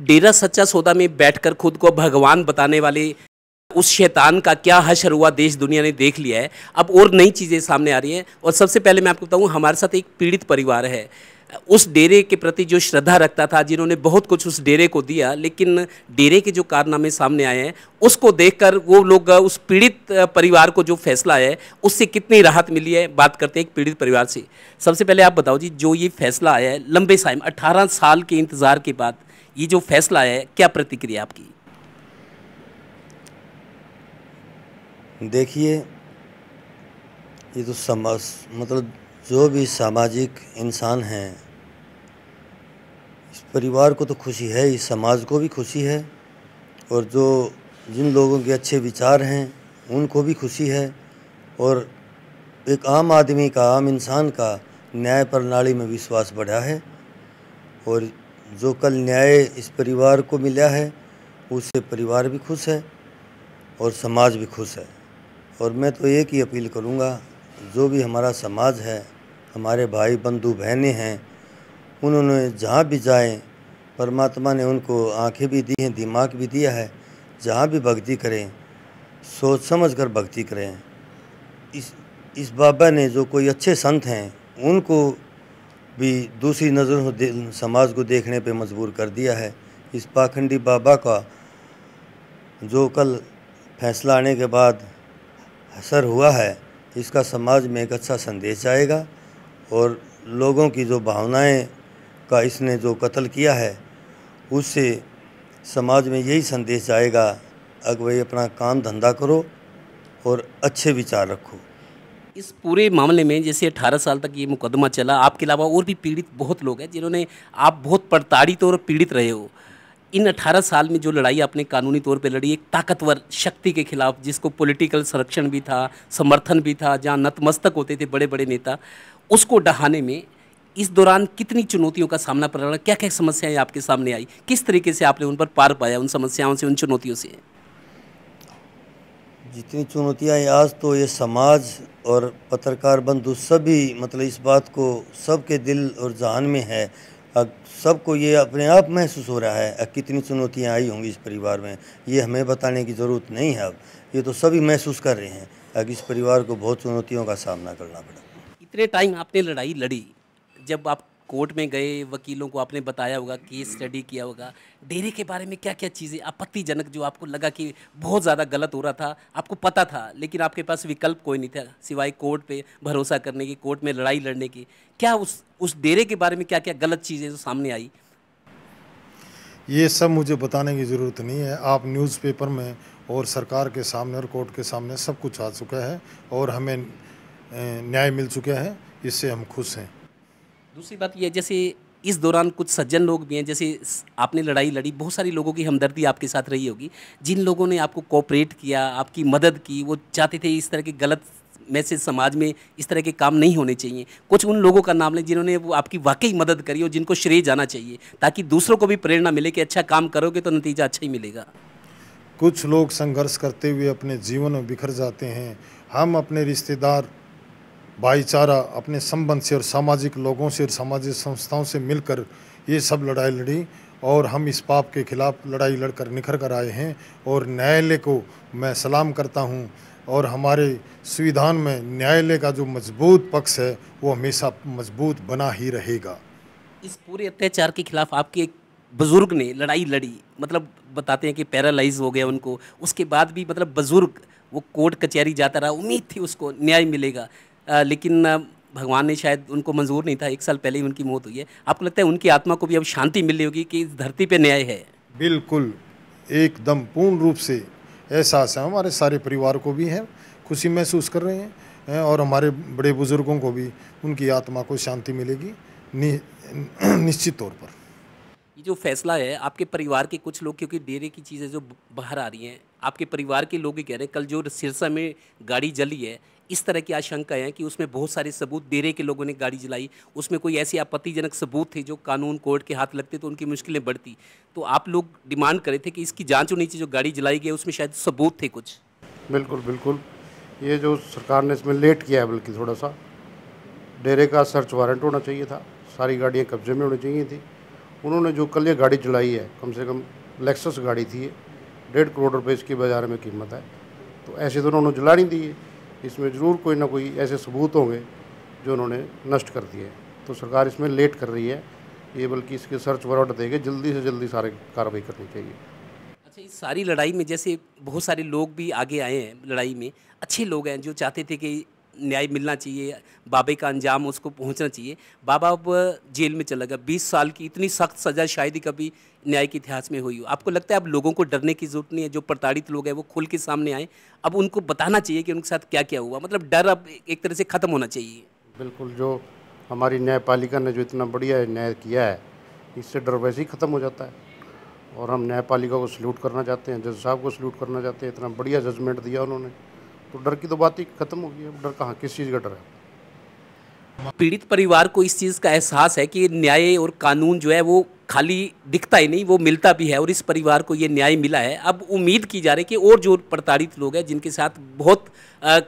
डेरा सच्चा सौदा में बैठकर खुद को भगवान बताने वाले उस शैतान का क्या हशर हुआ देश दुनिया ने देख लिया है अब और नई चीज़ें सामने आ रही हैं और सबसे पहले मैं आपको बताऊँ हमारे साथ एक पीड़ित परिवार है उस डेरे के प्रति जो श्रद्धा रखता था जिन्होंने बहुत कुछ उस डेरे को दिया लेकिन डेरे के जो कारनामे सामने आए हैं उसको देखकर वो लोग उस पीड़ित परिवार को जो फैसला है उससे कितनी राहत मिली है बात करते हैं एक पीड़ित परिवार से सबसे पहले आप बताओ जी जो ये फैसला आया है लंबे साइम अठारह साल के इंतज़ार के बाद ये जो फैसला है क्या प्रतिक्रिया आपकी देखिए ये तो समाज मतलब जो भी सामाजिक इंसान हैं इस परिवार को तो खुशी है इस समाज को भी खुशी है और जो जिन लोगों के अच्छे विचार हैं उनको भी खुशी है और एक आम आदमी का आम इंसान का न्याय प्रणाली में विश्वास बढ़ा है और जो कल न्याय इस परिवार को मिला है उससे परिवार भी खुश है और समाज भी खुश है और मैं तो एक ही अपील करूँगा जो भी हमारा समाज है हमारे भाई बंधु बहनें हैं उन्होंने जहाँ भी जाएं परमात्मा ने उनको आंखें भी दी हैं दिमाग भी दिया है जहाँ भी भक्ति करें सोच समझ कर भक्ति करें इस इस बाबा ने जो कोई अच्छे संत हैं उनको भी दूसरी नज़रों समाज को देखने पर मजबूर कर दिया है इस पाखंडी बाबा का जो कल फैसला आने के बाद असर हुआ है इसका समाज में एक अच्छा संदेश आएगा और लोगों की जो भावनाएं का इसने जो कत्ल किया है उससे समाज में यही संदेश आएगा अग वही अपना काम धंधा करो और अच्छे विचार रखो इस पूरे मामले में जैसे अठारह साल तक ये मुकदमा चला आपके अलावा और भी पीड़ित बहुत लोग हैं जिन्होंने आप बहुत प्रताड़ित तो और पीड़ित रहे हो इन 18 साल में जो लड़ाई आपने कानूनी तौर पे लड़ी एक ताकतवर शक्ति के खिलाफ जिसको पॉलिटिकल संरक्षण भी था समर्थन भी था जहाँ नतमस्तक होते थे बड़े बड़े नेता उसको डहाने में इस दौरान कितनी चुनौतियों का सामना पड़ रहा क्या क्या समस्याएं आपके सामने आई किस तरीके से आपने उन पर पार पाया उन समस्याओं से उन चुनौतियों से जितनी चुनौतियाँ आज तो ये समाज और पत्रकार बंधु सभी मतलब इस बात को सबके दिल और जान में है अब सबको ये अपने आप महसूस हो रहा है अब कितनी चुनौतियाँ आई होंगी इस परिवार में ये हमें बताने की ज़रूरत नहीं है अब ये तो सभी महसूस कर रहे हैं अब इस परिवार को बहुत चुनौतियों का सामना करना पड़ा इतने टाइम आपने लड़ाई लड़ी जब आप कोर्ट में गए वकीलों को आपने बताया होगा केस स्टडी किया होगा डेरे के बारे में क्या क्या चीज़ें आपत्तिजनक जो आपको लगा कि बहुत ज़्यादा गलत हो रहा था आपको पता था लेकिन आपके पास विकल्प कोई नहीं था सिवाय कोर्ट पे भरोसा करने की कोर्ट में लड़ाई लड़ने की क्या उस उस डेरे के बारे में क्या क्या गलत चीज़ें जो सामने आई ये सब मुझे बताने की ज़रूरत नहीं है आप न्यूज़पेपर में और सरकार के सामने और कोर्ट के सामने सब कुछ आ चुका है और हमें न्याय मिल चुका है इससे हम खुश हैं दूसरी बात यह जैसे इस दौरान कुछ सज्जन लोग भी हैं जैसे आपने लड़ाई लड़ी बहुत सारी लोगों की हमदर्दी आपके साथ रही होगी जिन लोगों ने आपको कोऑपरेट किया आपकी मदद की वो चाहते थे इस तरह के गलत मैसेज समाज में इस तरह के काम नहीं होने चाहिए कुछ उन लोगों का नाम लें जिन्होंने वो आपकी वाकई मदद करी और जिनको श्रेय जाना चाहिए ताकि दूसरों को भी प्रेरणा मिले कि अच्छा काम करोगे तो नतीजा अच्छा ही मिलेगा कुछ लोग संघर्ष करते हुए अपने जीवन में बिखर जाते हैं हम अपने रिश्तेदार भाईचारा अपने संबंध से और सामाजिक लोगों से और सामाजिक संस्थाओं से मिलकर ये सब लड़ाई लड़ी और हम इस पाप के खिलाफ लड़ाई लड़कर निखर कर आए हैं और न्यायालय को मैं सलाम करता हूँ और हमारे संविधान में न्यायालय का जो मजबूत पक्ष है वो हमेशा मजबूत बना ही रहेगा इस पूरे अत्याचार के खिलाफ आपके एक बुज़ुर्ग ने लड़ाई लड़ी मतलब बताते हैं कि पैरालाइज हो गया उनको उसके बाद भी मतलब बुज़ुर्ग वो कोर्ट कचहरी जाता रहा उम्मीद थी उसको न्याय मिलेगा लेकिन भगवान ने शायद उनको मंजूर नहीं था एक साल पहले ही उनकी मौत हुई है आपको लगता है उनकी आत्मा को भी अब शांति मिल रही होगी कि इस धरती पर न्याय है बिल्कुल एकदम पूर्ण रूप से एहसास है हमारे सारे परिवार को भी है खुशी महसूस कर रहे हैं और हमारे बड़े बुजुर्गों को भी उनकी आत्मा को शांति मिलेगी नि, निश्चित तौर पर ये जो फैसला है आपके परिवार के कुछ लोग क्योंकि डेरे की चीज़ें जो बाहर आ रही हैं आपके परिवार के लोग ही कह रहे हैं कल जो सिरसा में गाड़ी जली है इस तरह की आशंका है कि उसमें बहुत सारे सबूत डेरे के लोगों ने गाड़ी जलाई उसमें कोई ऐसे आपत्तिजनक सबूत थे जो कानून कोर्ट के हाथ लगते तो उनकी मुश्किलें बढ़ती तो आप लोग डिमांड करे थे कि इसकी जाँच होनी चाहिए जो गाड़ी जलाई गई उसमें शायद सबूत थे कुछ बिल्कुल बिल्कुल ये जो सरकार ने इसमें लेट किया है बल्कि थोड़ा सा डेरे का सर्च वारंट होना चाहिए था सारी गाड़ियाँ कब्जे में होनी चाहिए थी उन्होंने जो कल ये गाड़ी चलाई है कम से कम लेक्सस गाड़ी थी ये डेढ़ करोड़ रुपए इसकी बाज़ार में कीमत है तो ऐसे तो उन्होंने जला नहीं दी है इसमें ज़रूर कोई ना कोई ऐसे सबूत होंगे जो उन्होंने नष्ट कर दिए तो सरकार इसमें लेट कर रही है ये बल्कि इसके सर्च वारंट देके जल्दी से जल्दी सारे कार्रवाई करनी चाहिए अच्छा इस सारी लड़ाई में जैसे बहुत सारे लोग भी आगे आए हैं लड़ाई में अच्छे लोग हैं जो चाहते थे कि न्याय मिलना चाहिए बाबे का अंजाम उसको पहुंचना चाहिए बाबा अब जेल में चला गया बीस साल की इतनी सख्त सज़ा शायद ही कभी न्याय के इतिहास में हुई हो आपको लगता है अब लोगों को डरने की जरूरत नहीं है जो प्रताड़ित लोग हैं वो खुल के सामने आए अब उनको बताना चाहिए कि उनके साथ क्या क्या हुआ मतलब डर अब एक तरह से ख़त्म होना चाहिए बिल्कुल जो हमारी न्यायपालिका ने जो इतना बढ़िया न्याय किया है इससे डर वैसे ही ख़त्म हो जाता है और हम न्यायपालिका को सल्यूट करना चाहते हैं जज साहब को सल्यूट करना चाहते हैं इतना बढ़िया जजमेंट दिया उन्होंने तो डर की तो बात ही खत्म हो गई है डर कहाँ किस चीज़ का डर है पीड़ित परिवार को इस चीज़ का एहसास है कि न्याय और कानून जो है वो खाली दिखता ही नहीं वो मिलता भी है और इस परिवार को ये न्याय मिला है अब उम्मीद की जा रही है कि और जो प्रताड़ित लोग हैं जिनके साथ बहुत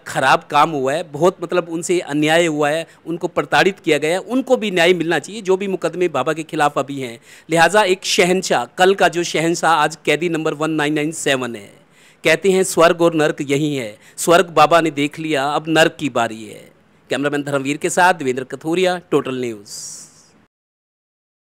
ख़राब काम हुआ है बहुत मतलब उनसे अन्याय हुआ है उनको प्रताड़ित किया गया है उनको भी न्याय मिलना चाहिए जो भी मुकदमे बाबा के खिलाफ अभी हैं लिहाजा एक शहनशाह कल का जो शहनशाह आज कैदी number one nine nine seven है कहते हैं स्वर्ग और नर्क यही है स्वर्ग बाबा ने देख लिया अब नर्क की बारी है कैमरामैन धर्मवीर के साथ देवेंद्र कथूरिया टोटल न्यूज़